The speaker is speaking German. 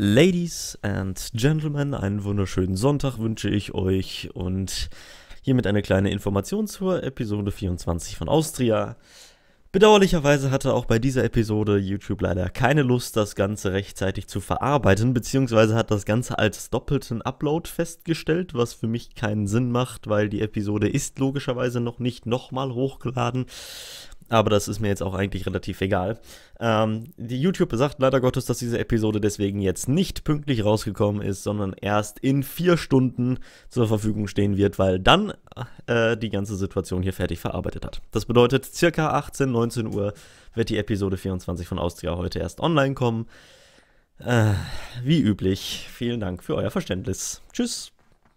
Ladies and Gentlemen, einen wunderschönen Sonntag wünsche ich euch und hiermit eine kleine Information zur Episode 24 von Austria. Bedauerlicherweise hatte auch bei dieser Episode YouTube leider keine Lust, das Ganze rechtzeitig zu verarbeiten, beziehungsweise hat das Ganze als doppelten Upload festgestellt, was für mich keinen Sinn macht, weil die Episode ist logischerweise noch nicht nochmal hochgeladen aber das ist mir jetzt auch eigentlich relativ egal. Ähm, die YouTube besagt leider Gottes, dass diese Episode deswegen jetzt nicht pünktlich rausgekommen ist, sondern erst in vier Stunden zur Verfügung stehen wird, weil dann äh, die ganze Situation hier fertig verarbeitet hat. Das bedeutet, circa 18, 19 Uhr wird die Episode 24 von Austria heute erst online kommen. Äh, wie üblich, vielen Dank für euer Verständnis. Tschüss.